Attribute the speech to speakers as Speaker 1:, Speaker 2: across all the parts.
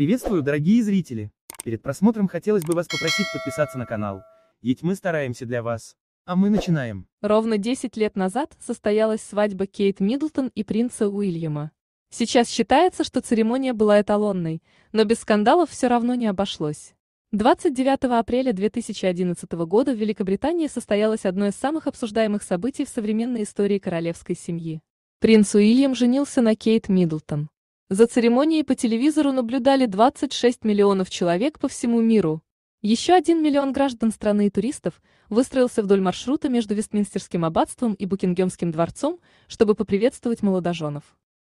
Speaker 1: Приветствую, дорогие зрители! Перед просмотром хотелось бы вас попросить подписаться на канал, ведь мы стараемся для вас. А мы начинаем. Ровно 10 лет назад состоялась свадьба Кейт Миддлтон и принца Уильяма. Сейчас считается, что церемония была эталонной, но без скандалов все равно не обошлось. 29 апреля 2011 года в Великобритании состоялось одно из самых обсуждаемых событий в современной истории королевской семьи. Принц Уильям женился на Кейт Миддлтон. За церемонией по телевизору наблюдали 26 миллионов человек по всему миру. Еще один миллион граждан страны и туристов выстроился вдоль маршрута между Вестминстерским аббатством и Букингемским дворцом, чтобы поприветствовать молодоженов.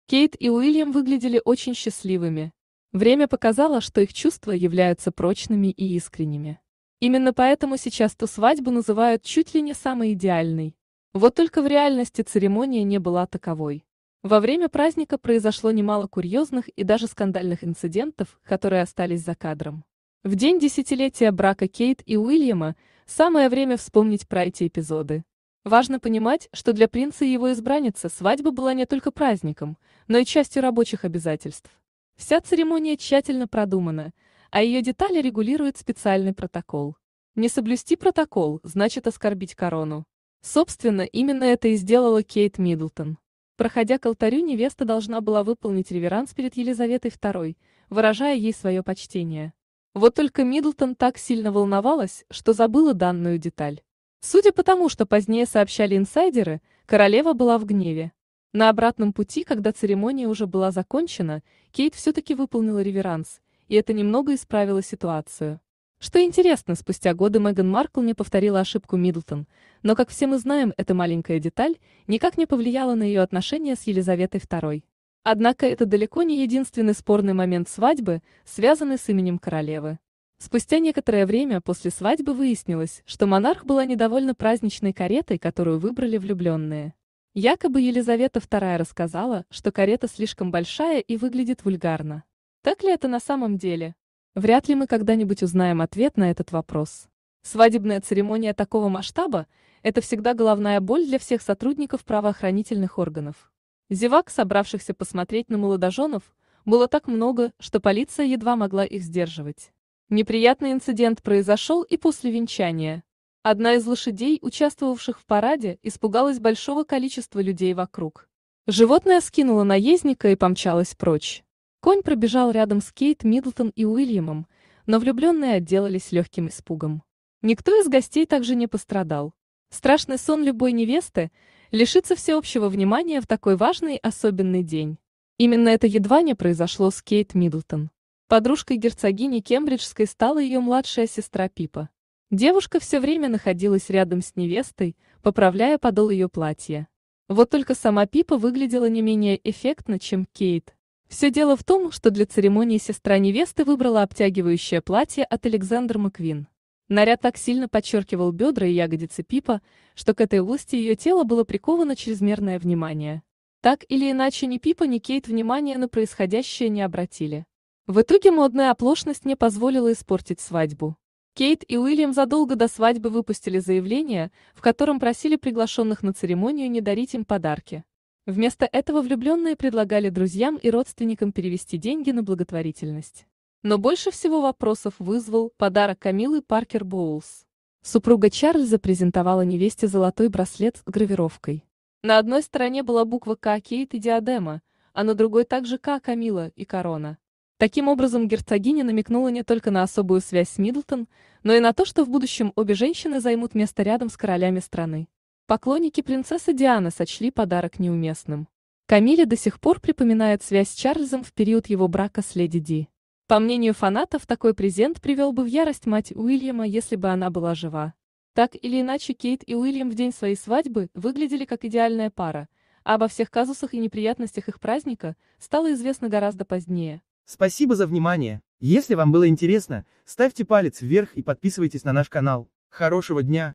Speaker 1: Кейт и Уильям выглядели очень счастливыми. Время показало, что их чувства являются прочными и искренними. Именно поэтому сейчас ту свадьбу называют чуть ли не самой идеальной. Вот только в реальности церемония не была таковой. Во время праздника произошло немало курьезных и даже скандальных инцидентов, которые остались за кадром. В день десятилетия брака Кейт и Уильяма самое время вспомнить про эти эпизоды. Важно понимать, что для принца и его избранницы свадьба была не только праздником, но и частью рабочих обязательств. Вся церемония тщательно продумана, а ее детали регулирует специальный протокол. Не соблюсти протокол значит оскорбить корону. Собственно, именно это и сделала Кейт Миддлтон. Проходя к алтарю, невеста должна была выполнить реверанс перед Елизаветой II, выражая ей свое почтение. Вот только Миддлтон так сильно волновалась, что забыла данную деталь. Судя по тому, что позднее сообщали инсайдеры, королева была в гневе. На обратном пути, когда церемония уже была закончена, Кейт все-таки выполнила реверанс, и это немного исправило ситуацию. Что интересно, спустя годы Меган Маркл не повторила ошибку Миддлтон, но, как все мы знаем, эта маленькая деталь никак не повлияла на ее отношения с Елизаветой II. Однако это далеко не единственный спорный момент свадьбы, связанный с именем королевы. Спустя некоторое время после свадьбы выяснилось, что монарх была недовольна праздничной каретой, которую выбрали влюбленные. Якобы Елизавета II рассказала, что карета слишком большая и выглядит вульгарно. Так ли это на самом деле? Вряд ли мы когда-нибудь узнаем ответ на этот вопрос. Свадебная церемония такого масштаба – это всегда головная боль для всех сотрудников правоохранительных органов. Зевак, собравшихся посмотреть на молодоженов, было так много, что полиция едва могла их сдерживать. Неприятный инцидент произошел и после венчания. Одна из лошадей, участвовавших в параде, испугалась большого количества людей вокруг. Животное скинуло наездника и помчалось прочь. Конь пробежал рядом с Кейт Мидлтон и Уильямом, но влюбленные отделались легким испугом. Никто из гостей также не пострадал. Страшный сон любой невесты – лишится всеобщего внимания в такой важный особенный день. Именно это едва не произошло с Кейт Мидлтон. Подружкой герцогини Кембриджской стала ее младшая сестра Пипа. Девушка все время находилась рядом с невестой, поправляя подол ее платья. Вот только сама Пипа выглядела не менее эффектно, чем Кейт. Все дело в том, что для церемонии сестра невесты выбрала обтягивающее платье от Александр Маквин. Наряд так сильно подчеркивал бедра и ягодицы Пипа, что к этой лости ее тело было приковано чрезмерное внимание. Так или иначе ни Пипа, ни Кейт внимания на происходящее не обратили. В итоге модная оплошность не позволила испортить свадьбу. Кейт и Уильям задолго до свадьбы выпустили заявление, в котором просили приглашенных на церемонию не дарить им подарки. Вместо этого влюбленные предлагали друзьям и родственникам перевести деньги на благотворительность. Но больше всего вопросов вызвал подарок Камилы Паркер Боулс. Супруга Чарльза презентовала невесте золотой браслет с гравировкой. На одной стороне была буква «К» Кейт и диадема, а на другой также «К» Камила и корона. Таким образом, герцогиня намекнула не только на особую связь с Миддлтон, но и на то, что в будущем обе женщины займут место рядом с королями страны. Поклонники принцессы Дианы сочли подарок неуместным. Камиля до сих пор припоминает связь с Чарльзом в период его брака с леди Ди. По мнению фанатов, такой презент привел бы в ярость мать Уильяма, если бы она была жива. Так или иначе, Кейт и Уильям в день своей свадьбы выглядели как идеальная пара, а обо всех казусах и неприятностях их праздника стало известно гораздо позднее. Спасибо за внимание. Если вам было интересно, ставьте палец вверх и подписывайтесь на наш канал. Хорошего дня!